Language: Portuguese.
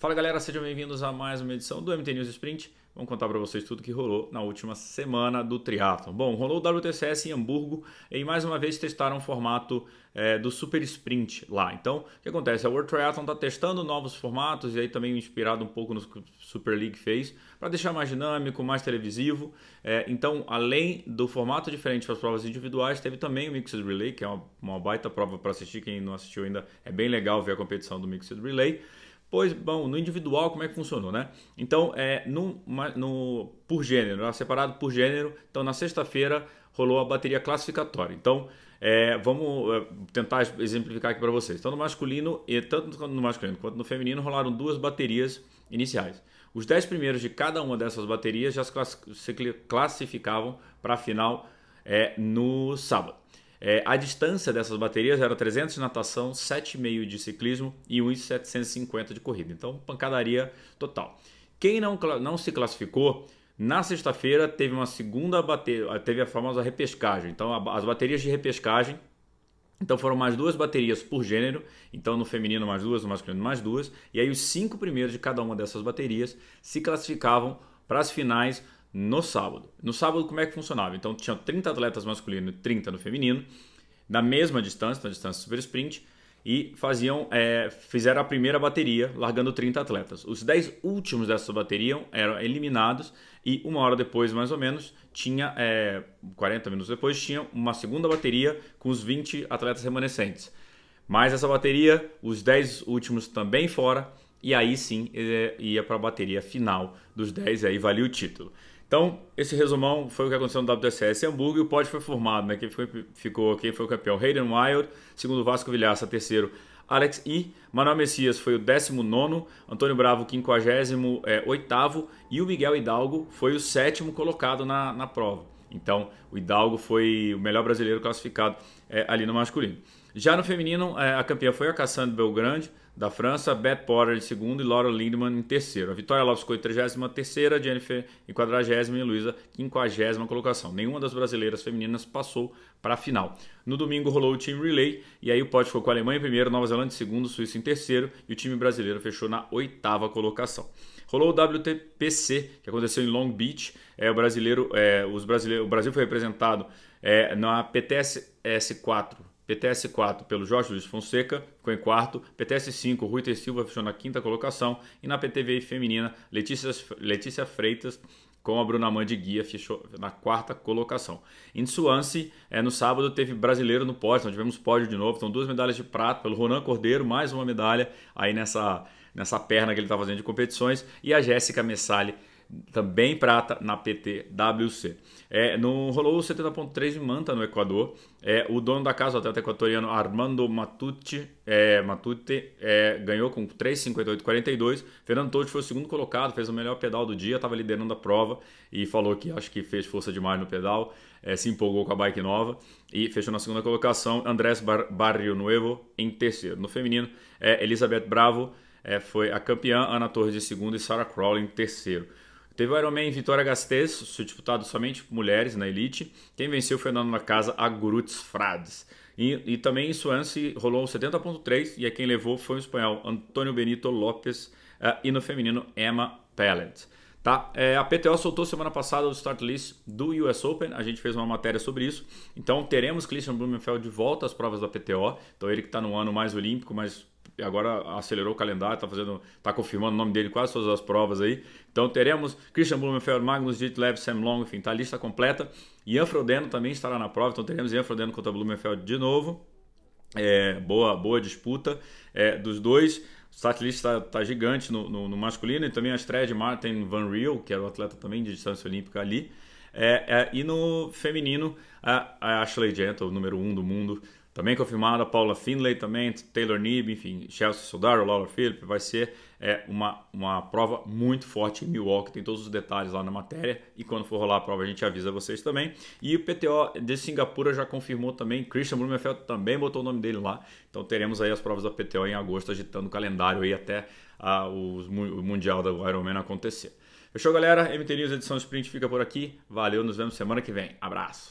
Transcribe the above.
Fala galera, sejam bem-vindos a mais uma edição do MT News Sprint. Vamos contar para vocês tudo que rolou na última semana do triatlon. Bom, rolou o WTCS em Hamburgo e mais uma vez testaram o formato é, do Super Sprint lá. Então, o que acontece? A World Triathlon está testando novos formatos e aí também inspirado um pouco no que o Super League fez para deixar mais dinâmico, mais televisivo. É, então, além do formato diferente para as provas individuais, teve também o Mixed Relay, que é uma, uma baita prova para assistir. Quem não assistiu ainda, é bem legal ver a competição do Mixed Relay. Pois, bom, no individual como é que funcionou, né? Então, é, no, no, por gênero, né? separado por gênero. Então, na sexta-feira rolou a bateria classificatória. Então, é, vamos é, tentar exemplificar aqui para vocês. Então, no masculino, e tanto no masculino quanto no feminino, rolaram duas baterias iniciais. Os dez primeiros de cada uma dessas baterias já se classificavam para a final é, no sábado. É, a distância dessas baterias era 300 de natação, 7,5 de ciclismo e 1,750 de corrida. Então, pancadaria total. Quem não, não se classificou, na sexta-feira teve uma segunda bateria, teve a famosa repescagem. Então, a, as baterias de repescagem. Então foram mais duas baterias por gênero, então no feminino mais duas, no masculino mais duas, e aí os cinco primeiros de cada uma dessas baterias se classificavam para as finais no sábado. No sábado, como é que funcionava? Então, tinham 30 atletas masculino e 30 no feminino, na mesma distância, na distância super sprint, e faziam, é, fizeram a primeira bateria, largando 30 atletas. Os 10 últimos dessa bateria eram eliminados, e uma hora depois, mais ou menos, tinha, é, 40 minutos depois, tinha uma segunda bateria com os 20 atletas remanescentes. Mais essa bateria, os 10 últimos também fora, e aí sim é, ia para a bateria final dos 10 e aí valia o título. Então, esse resumão foi o que aconteceu no WSS Hamburgo e o pódio foi formado, né? Quem ficou, ficou, quem foi o campeão? Hayden Wild, segundo Vasco Vilhaça, terceiro Alex I, Manuel Messias foi o 19, Antônio Bravo, 58 é, e o Miguel Hidalgo foi o sétimo colocado na, na prova. Então, o Hidalgo foi o melhor brasileiro classificado é, ali no masculino. Já no feminino, é, a campeã foi a Cassandra Belgrande, da França, Beth Potter em segundo e Laura Lindemann em terceiro. A Vitória Lopes ficou em 33, Jennifer em 40 e Luísa em 50 colocação. Nenhuma das brasileiras femininas passou para a final. No domingo rolou o time relay e aí o pódio ficou com a Alemanha em primeiro, Nova Zelândia em segundo, Suíça em terceiro e o time brasileiro fechou na oitava colocação. Rolou o WTPC, que aconteceu em Long Beach. É, o, brasileiro, é, os brasileiros, o Brasil foi representado é, na PTS S4 PTS 4 pelo Jorge Luiz Fonseca, ficou em quarto. PTS 5, Rui Ter Silva fechou na quinta colocação. E na PTVI feminina, Letícia, Letícia Freitas com a Bruna Mãe de Guia, fechou na quarta colocação. Em Suance, é, no sábado teve brasileiro no pódio, então tivemos pódio de novo. Então duas medalhas de prata pelo Ronan Cordeiro, mais uma medalha aí nessa, nessa perna que ele está fazendo de competições. E a Jéssica Messali também prata na PTWC. É, no, rolou 70.3 em Manta, no Equador. É, o dono da casa, o atleta equatoriano Armando Matute, é, Matute é, ganhou com 3,58,42. Fernando Totti foi o segundo colocado, fez o melhor pedal do dia, estava liderando a prova e falou que acho que fez força demais no pedal, é, se empolgou com a bike nova e fechou na segunda colocação. Andrés Bar Barrio Nuevo em terceiro. No feminino, é, Elizabeth Bravo é, foi a campeã, Ana Torres em segundo e Sarah Crowley em terceiro. Teve o Ironman Vitória Gasteiz, disputado somente por mulheres na elite. Quem venceu foi o da casa, a Grutz Frades. E, e, também em Swansea rolou 70.3 e a é quem levou foi o espanhol Antônio Benito Lopes uh, eh, e no feminino Emma Pellet. Tá? É, a PTO soltou semana passada o start list do US Open, a gente fez uma matéria sobre isso. Então teremos Christian Blumenfeld de volta às provas da PTO. Então ele que está no ano mais olímpico, mas agora acelerou o calendário, está fazendo, está confirmando o nome dele quase todas as provas aí. Então teremos Christian Blumenfeld, Magnus Ditlev, Sam Long, enfim, tá a lista completa. Ian Frodeno também estará na prova, então teremos Ian Frodeno contra Blumenfeld de novo. É, boa, boa disputa é, dos dois. O satélite está tá gigante no, no, no, masculino e também a estreia de Martin Van Riel, que era o atleta também de distância olímpica ali. É, é e no feminino, a, a Ashley Gentle, número 1 um do mundo, também confirmada Paula Finlay, também Taylor Nib, enfim, Chelsea Sodaro, Laura Philip, vai ser é, uma, uma prova muito forte em Milwaukee, tem todos os detalhes lá na matéria e quando for rolar a prova a gente avisa vocês também. E o PTO de Singapura já confirmou também, Christian Blumenfeld também botou o nome dele lá, então teremos aí as provas da PTO em agosto, agitando o calendário aí até a ah, o, o Mundial da Ironman acontecer. Fechou, galera? MT News edição Sprint fica por aqui. Valeu, nos vemos semana que vem. Abraço!